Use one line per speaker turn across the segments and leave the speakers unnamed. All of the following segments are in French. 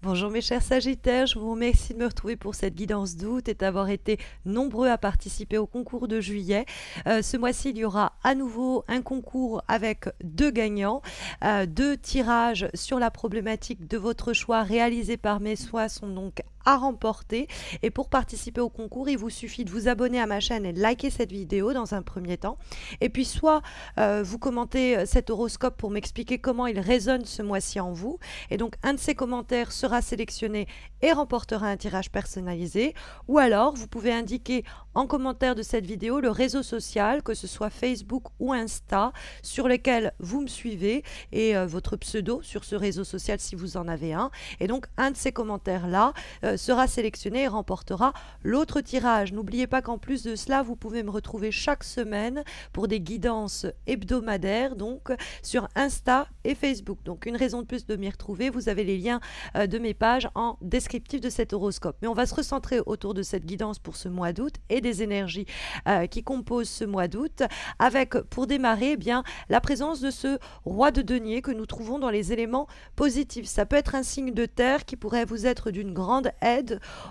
Bonjour mes chers Sagittaires, je vous remercie de me retrouver pour cette guidance d'août et d'avoir été nombreux à participer au concours de juillet. Euh, ce mois-ci, il y aura à nouveau un concours avec deux gagnants, euh, deux tirages sur la problématique de votre choix réalisés par mes soins sont donc à remporter. Et pour participer au concours, il vous suffit de vous abonner à ma chaîne et de liker cette vidéo dans un premier temps. Et puis soit euh, vous commentez euh, cet horoscope pour m'expliquer comment il résonne ce mois-ci en vous. Et donc un de ces commentaires sera sélectionné et remportera un tirage personnalisé. Ou alors vous pouvez indiquer en commentaire de cette vidéo le réseau social, que ce soit Facebook ou Insta, sur lesquels vous me suivez et euh, votre pseudo sur ce réseau social si vous en avez un. Et donc un de ces commentaires-là sera sélectionné et remportera l'autre tirage. N'oubliez pas qu'en plus de cela, vous pouvez me retrouver chaque semaine pour des guidances hebdomadaires, donc sur Insta et Facebook. Donc une raison de plus de m'y retrouver, vous avez les liens euh, de mes pages en descriptif de cet horoscope. Mais on va se recentrer autour de cette guidance pour ce mois d'août et des énergies euh, qui composent ce mois d'août, avec pour démarrer eh bien la présence de ce roi de denier que nous trouvons dans les éléments positifs. Ça peut être un signe de terre qui pourrait vous être d'une grande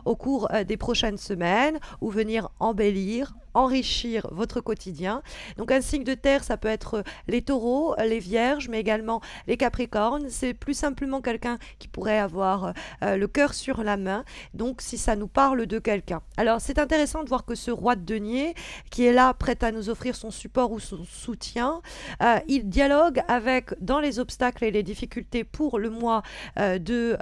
au cours euh, des prochaines semaines ou venir embellir, enrichir votre quotidien. Donc un signe de terre, ça peut être euh, les taureaux, euh, les vierges, mais également les capricornes. C'est plus simplement quelqu'un qui pourrait avoir euh, le cœur sur la main, donc si ça nous parle de quelqu'un. Alors c'est intéressant de voir que ce roi de denier, qui est là prêt à nous offrir son support ou son soutien, il dialogue avec, dans les obstacles et les difficultés pour le mois de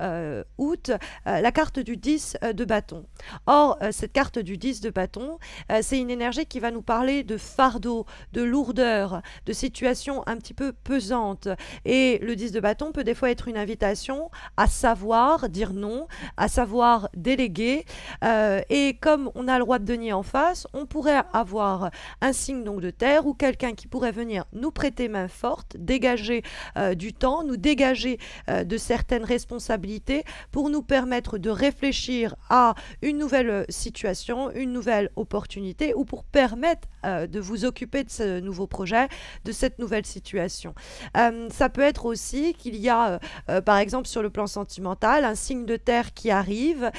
août, la carte du 10 de bâton. Or, cette carte du 10 de bâton, c'est une énergie qui va nous parler de fardeau, de lourdeur, de situation un petit peu pesante. Et le 10 de bâton peut des fois être une invitation à savoir dire non, à savoir déléguer. Euh, et comme on a le roi de denier en face, on pourrait avoir un signe donc de terre ou quelqu'un qui pourrait venir nous prêter main forte, dégager euh, du temps, nous dégager euh, de certaines responsabilités pour nous permettre de réfléchir à une nouvelle situation, une nouvelle opportunité ou pour permettre euh, de vous occuper de ce nouveau projet, de cette nouvelle situation. Euh, ça peut être aussi qu'il y a, euh, par exemple, sur le plan sentimental, un signe de terre qui arrive,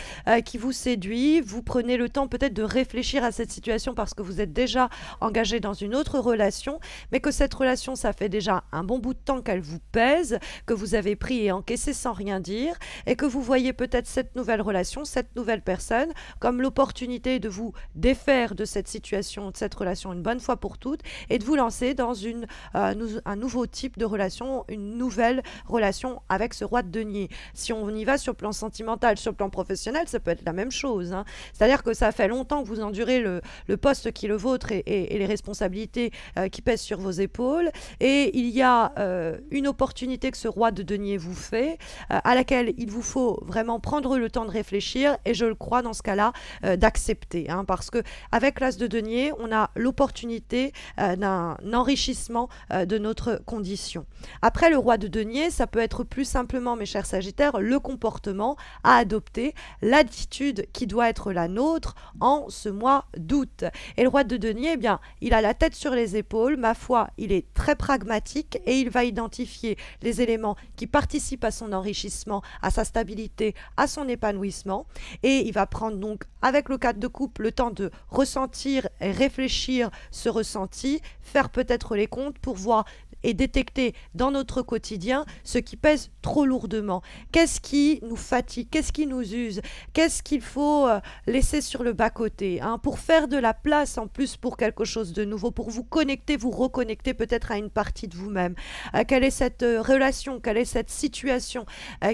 qui vous séduit. Vous prenez le temps peut-être de réfléchir à cette situation parce que vous êtes déjà engagé dans une autre relation, mais que cette relation, ça fait déjà un bon bout de temps qu'elle vous pèse, que vous avez pris et encaissé sans rien dire, et que vous voyez peut-être cette nouvelle relation, cette nouvelle personne, comme l'opportunité de vous défaire de cette situation situation, de cette relation une bonne fois pour toutes et de vous lancer dans une, euh, nous, un nouveau type de relation, une nouvelle relation avec ce roi de denier. Si on y va sur le plan sentimental, sur le plan professionnel, ça peut être la même chose. Hein. C'est-à-dire que ça fait longtemps que vous endurez le, le poste qui est le vôtre et, les responsabilités euh, qui pèsent sur vos épaules. Et il y a euh, une opportunité que ce roi de denier vous fait, à laquelle il vous faut vraiment prendre le temps de réfléchir et je le crois dans ce cas-là, d'accepter. Hein, parce que avec l'as de de on a l'opportunité euh, d'un enrichissement euh, de notre condition. Après, le roi de denier, ça peut être plus simplement, mes chers Sagittaires, le comportement à adopter, l'attitude qui doit être la nôtre en ce mois d'août. Et le roi de denier, eh bien, il a la tête sur les épaules, ma foi, il est très pragmatique et il va identifier les éléments qui participent à son enrichissement, à sa stabilité, à son épanouissement. Et il va prendre donc avec le cadre de coupe, le temps de ressentir réfléchir ce ressenti, faire peut-être les comptes pour voir et détecter dans notre quotidien ce qui pèse trop lourdement. Qu'est-ce qui nous fatigue Qu'est-ce qui nous use Qu'est-ce qu'il faut euh, laisser sur le bas-côté hein? pour faire de la place en plus pour quelque chose de nouveau, pour vous connecter, vous reconnecter peut-être à une partie de vous-même. Euh, quelle est cette euh, relation Quelle est cette situation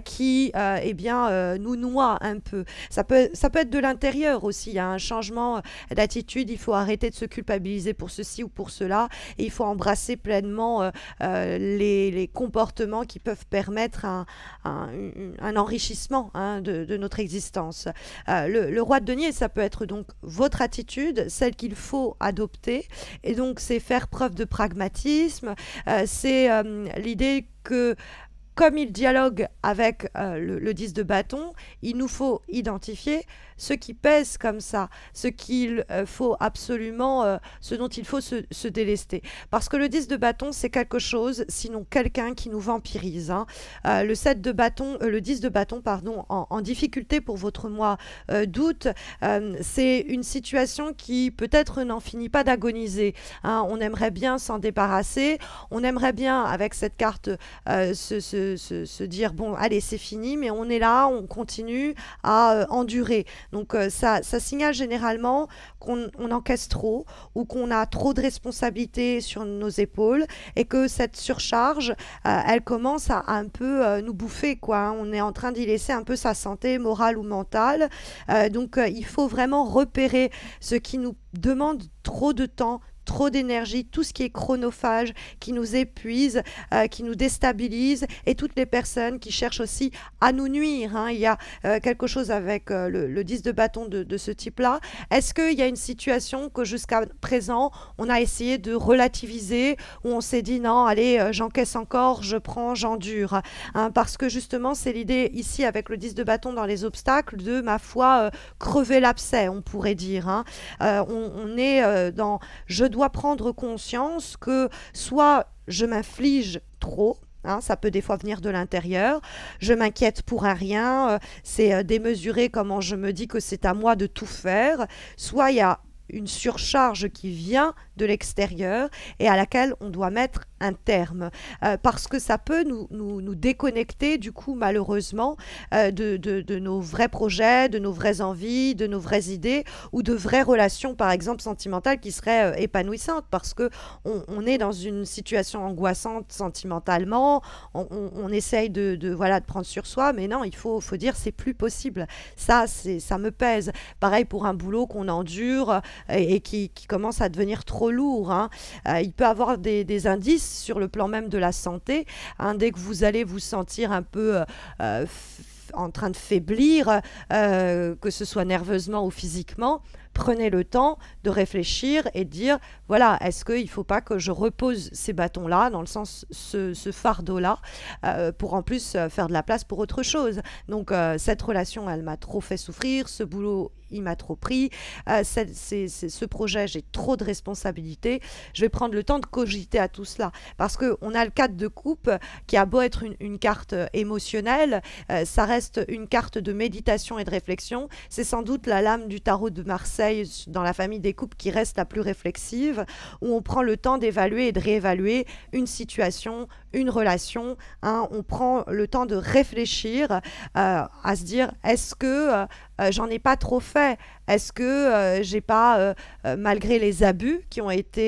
qui eh bien, nous noie un peu ça peut, ça peut être de l'intérieur aussi. Il y a un changement d'attitude. Il faut arrêter de se culpabiliser pour ceci ou pour cela. Et il faut embrasser pleinement euh, les, comportements qui peuvent permettre un, un, enrichissement hein, de, notre existence. Euh, le, roi de denier, ça peut être donc votre attitude, celle qu'il faut adopter. Et donc, c'est faire preuve de pragmatisme, euh, c'est l'idée que comme il dialogue avec euh, le, 10 de bâton, il nous faut identifier ce qui pèse comme ça, ce qu'il euh, faut absolument, euh, ce dont il faut se, délester. Parce que le 10 de bâton, c'est quelque chose, sinon quelqu'un qui nous vampirise. Hein. le 7 de bâton, le 10 de bâton, pardon, en, difficulté pour votre mois d'août, c'est une situation qui peut-être n'en finit pas d'agoniser. Hein. On aimerait bien s'en débarrasser, on aimerait bien avec cette carte, se ce se, dire bon, allez, c'est fini, mais on est là, on continue à euh, endurer. Donc euh, ça, signale généralement qu'on encaisse trop ou qu'on a trop de responsabilités sur nos épaules et que cette surcharge, euh, elle commence à, un peu nous bouffer, quoi. Hein. On est en train d'y laisser un peu sa santé morale ou mentale. donc il faut vraiment repérer ce qui nous demande trop de temps, trop d'énergie, tout ce qui est chronophage, qui nous épuise, euh, qui nous déstabilise, et toutes les personnes qui cherchent aussi à nous nuire. Hein. Il y a euh, quelque chose avec euh, le, le, 10 de bâton de, ce type-là. Est-ce qu'il y a une situation que jusqu'à présent, on a essayé de relativiser, où on s'est dit non, allez, j'encaisse encore, je prends, j'endure hein, Parce que justement, c'est l'idée ici avec le 10 de bâton dans les obstacles de, ma foi, crever l'abcès, on pourrait dire. Hein. on, on est dans je doit prendre conscience que soit je m'inflige trop, hein, ça peut des fois venir de l'intérieur. Je m'inquiète pour un rien. Euh, c'est euh, démesuré comment je me dis que c'est à moi de tout faire. Soit il y a une surcharge qui vient de l'extérieur et à laquelle on doit mettre un terme. Euh, parce que ça peut nous, nous, nous déconnecter, du coup, malheureusement, euh, de, de, nos vrais projets, de nos vraies envies, de nos vraies idées ou de vraies relations, par exemple, sentimentales qui seraient euh, épanouissantes parce que on, est dans une situation angoissante sentimentalement, on, on, essaye de, de, voilà, de prendre sur soi, mais non, il faut, faut dire c'est plus possible. Ça, ça me pèse. Pareil pour un boulot qu'on endure et, qui, commence à devenir trop lourd. Hein. Euh, il peut avoir des, indices sur le plan même de la santé. Hein, dès que vous allez vous sentir un peu euh, euh, en train de faiblir, que ce soit nerveusement ou physiquement, prenez le temps de réfléchir et de dire, voilà, est-ce qu'il ne faut pas que je repose ces bâtons-là, dans le sens ce, ce fardeau-là, euh, pour en plus euh, faire de la place pour autre chose. Donc euh, cette relation, elle m'a trop fait souffrir, ce boulot, il m'a trop pris, ce projet, j'ai trop de responsabilités, je vais prendre le temps de cogiter à tout cela. Parce qu'on a le cadre de coupe qui a beau être une, une carte émotionnelle, ça reste une carte de méditation et de réflexion, c'est sans doute la lame du tarot de Marseille dans la famille des couples qui reste la plus réflexive, où on prend le temps d'évaluer et de réévaluer une situation, une relation. Hein. on prend le temps de réfléchir euh, à se dire est-ce que euh, euh, j'en ai pas trop fait est-ce que euh, j'ai pas, euh, euh, malgré les abus qui ont été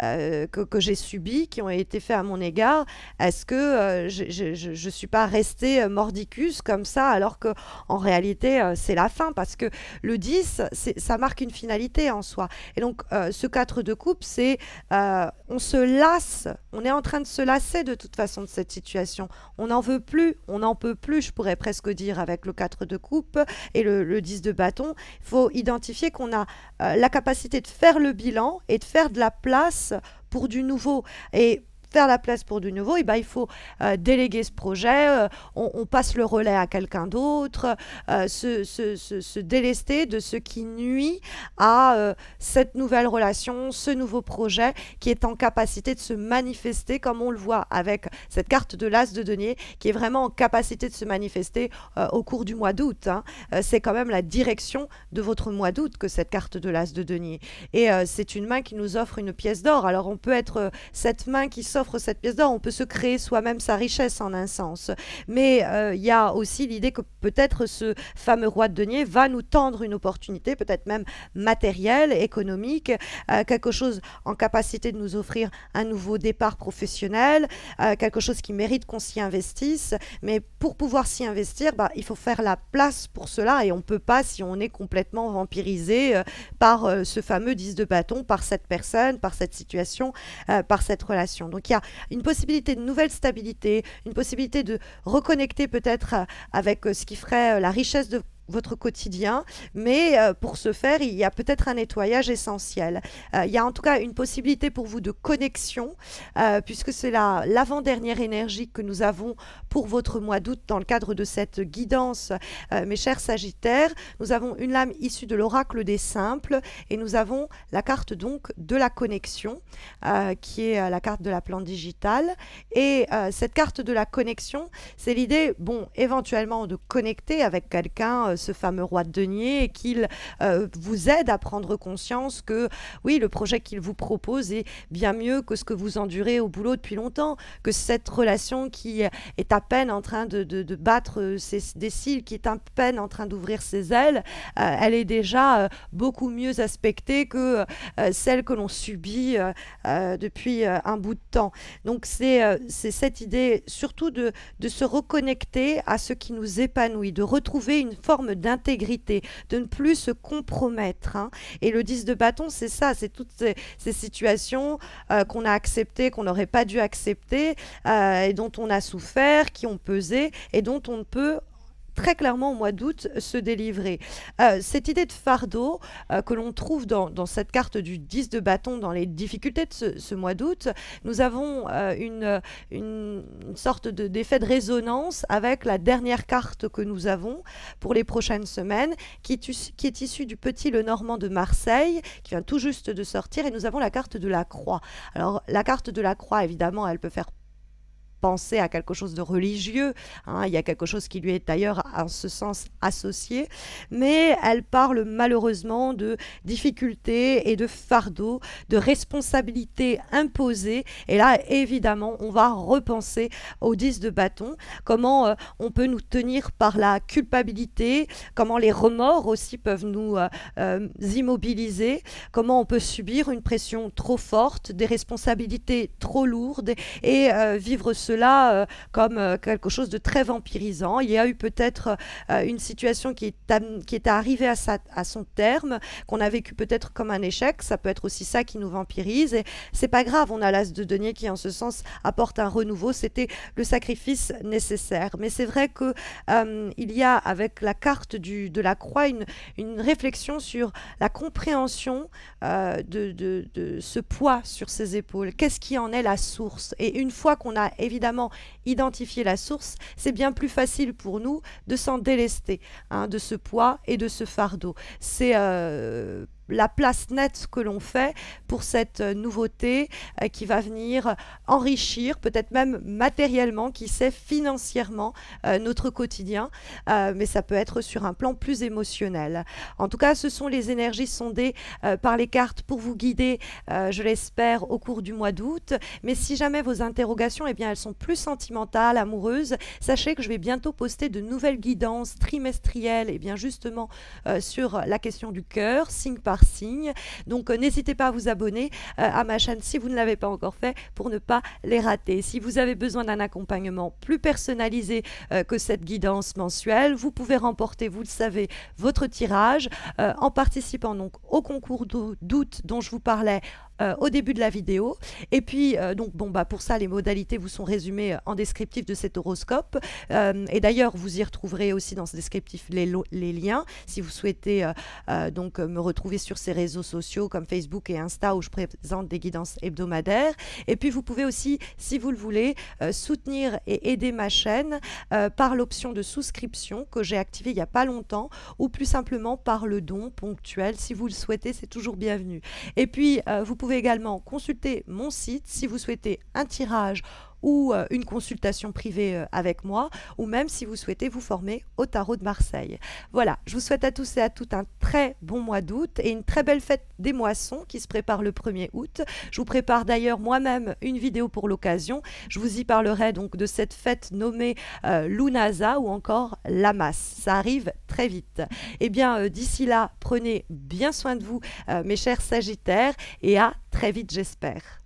que, j'ai subis, qui ont été faits à mon égard, est-ce que je ne suis pas restée mordicus comme ça alors que en réalité c'est la fin parce que le 10 ça marque une finalité en soi. Et donc ce 4 de coupe c'est on se lasse, on est en train de se lasser de toute façon de cette situation. On n'en veut plus, on n'en peut plus, je pourrais presque dire avec le 4 de coupe et le, le 10 de bâton. Il faut identifier qu'on a euh, la capacité de faire le bilan et de faire de la place pour du nouveau. Et faire la place pour du nouveau, et eh ben, il faut euh, déléguer ce projet, euh, on, passe le relais à quelqu'un d'autre, euh, se, délester de ce qui nuit à cette nouvelle relation, ce nouveau projet qui est en capacité de se manifester comme on le voit avec cette carte de l'as de denier qui est vraiment en capacité de se manifester au cours du mois d'août. Hein. c'est quand même la direction de votre mois d'août que cette carte de l'as de denier. Et c'est une main qui nous offre une pièce d'or. Alors on peut être cette main qui sort cette pièce d'or. On peut se créer soi-même sa richesse en un sens. Mais euh, il y a aussi l'idée que peut-être ce fameux roi de denier va nous tendre une opportunité, peut-être même matérielle, économique, euh, quelque chose en capacité de nous offrir un nouveau départ professionnel, euh, quelque chose qui mérite qu'on s'y investisse. Mais pour pouvoir s'y investir, bah, il faut faire la place pour cela et on ne peut pas si on est complètement vampirisé par ce fameux 10 de bâton, par cette personne, par cette situation, par cette relation. Donc il une possibilité de nouvelle stabilité, une possibilité de reconnecter peut-être euh, avec euh, ce qui ferait euh, la richesse de votre quotidien, mais euh, pour ce faire, il y a peut-être un nettoyage essentiel. Euh, il y a en tout cas une possibilité pour vous de connexion, euh, puisque c'est l'avant-dernière énergie que nous avons pour votre mois d'août dans le cadre de cette guidance. mes chers Sagittaires, nous avons une lame issue de l'oracle des simples et nous avons la carte donc de la connexion, qui est la carte de la plante digitale. Et cette carte de la connexion, c'est l'idée, bon, éventuellement de connecter avec quelqu'un ce fameux roi de denier et qu'il euh, vous aide à prendre conscience que oui, le projet qu'il vous propose est bien mieux que ce que vous endurez au boulot depuis longtemps, que cette relation qui est à peine en train de, de, battre ses, des cils, qui est à peine en train d'ouvrir ses ailes, euh, elle est déjà euh, beaucoup mieux aspectée que celle que l'on subit depuis un bout de temps. Donc c'est cette idée surtout de, de se reconnecter à ce qui nous épanouit, de retrouver une forme d'intégrité, de ne plus se compromettre. Hein. Et le 10 de bâton, c'est ça, c'est toutes ces, situations euh, qu'on a acceptées, qu'on n'aurait pas dû accepter, euh, et dont on a souffert, qui ont pesé, et dont on ne peut très clairement au mois d'août se délivrer. Euh, cette idée de fardeau euh, que l'on trouve dans, dans, cette carte du 10 de bâton dans les difficultés de ce, ce mois d'août, nous avons euh, une, une, sorte d'effet de, résonance avec la dernière carte que nous avons pour les prochaines semaines, qui, qui est issue du petit Le Normand de Marseille, qui vient tout juste de sortir, et nous avons la carte de la croix. Alors la carte de la croix, évidemment, elle peut faire penser à quelque chose de religieux. Hein. il y a quelque chose qui lui est d'ailleurs en ce sens associé. Mais elle parle malheureusement de difficultés et de fardeaux, de responsabilités imposées. Et là, évidemment, on va repenser aux 10 de bâton, comment euh, on peut nous tenir par la culpabilité, comment les remords aussi peuvent nous euh, euh, immobiliser, comment on peut subir une pression trop forte, des responsabilités trop lourdes et vivre ce là euh, comme euh, quelque chose de très vampirisant. Il y a eu peut-être euh, une situation qui est, qui est arrivée à, à son terme, qu'on a vécu peut-être comme un échec. Ça peut être aussi ça qui nous vampirise. Et c'est pas grave, on a l'as de denier qui, en ce sens, apporte un renouveau. C'était le sacrifice nécessaire. Mais c'est vrai que il y a avec la carte du, de la croix une, une réflexion sur la compréhension de, de, de ce poids sur ses épaules. Qu'est-ce qui en est la source Et une fois qu'on a évidemment évidemment identifier la source, c'est bien plus facile pour nous de s'en délester, hein, de ce poids et de ce fardeau. C'est euh, la place nette que l'on fait pour cette euh, nouveauté euh, qui va venir enrichir, peut-être même matériellement, qui sait, financièrement, euh, notre quotidien, mais ça peut être sur un plan plus émotionnel. En tout cas, ce sont les énergies sondées par les cartes pour vous guider, je l'espère, au cours du mois d'août. Mais si jamais vos interrogations, eh bien, elles sont plus sentimentales, amoureuses, sachez que je vais bientôt poster de nouvelles guidances trimestrielles, et eh bien justement sur la question du cœur, signe par donc euh, n'hésitez pas à vous abonner euh, à ma chaîne si vous ne l'avez pas encore fait pour ne pas les rater. Si vous avez besoin d'un accompagnement plus personnalisé euh, que cette guidance mensuelle, vous pouvez remporter, vous le savez, votre tirage en participant donc au concours d'août dont je vous parlais euh, au début de la vidéo. Et puis, euh, donc, bon, bah, pour ça, les modalités vous sont résumées euh, en descriptif de cet horoscope. et d'ailleurs, vous y retrouverez aussi dans ce descriptif les, les liens si vous souhaitez donc me retrouver sur ces réseaux sociaux comme Facebook et Insta où je présente des guidances hebdomadaires. Et puis, vous pouvez aussi, si vous le voulez, soutenir et aider ma chaîne par l'option de souscription que j'ai activée il n'y a pas longtemps ou plus simplement par le don ponctuel si vous le souhaitez, c'est toujours bienvenu. Et puis, vous pouvez pouvez également consulter mon site si vous souhaitez un tirage ou euh, une consultation privée euh, avec moi, ou même si vous souhaitez vous former au tarot de Marseille. Voilà, je vous souhaite à tous et à toutes un très bon mois d'août et une très belle fête des moissons qui se prépare le 1er août. Je vous prépare d'ailleurs moi-même une vidéo pour l'occasion. Je vous y parlerai donc de cette fête nommée euh, ou encore Lamas. Ça arrive très vite. Eh bien, euh, d'ici là, prenez bien soin de vous, mes chers Sagittaires, et à très vite, j'espère.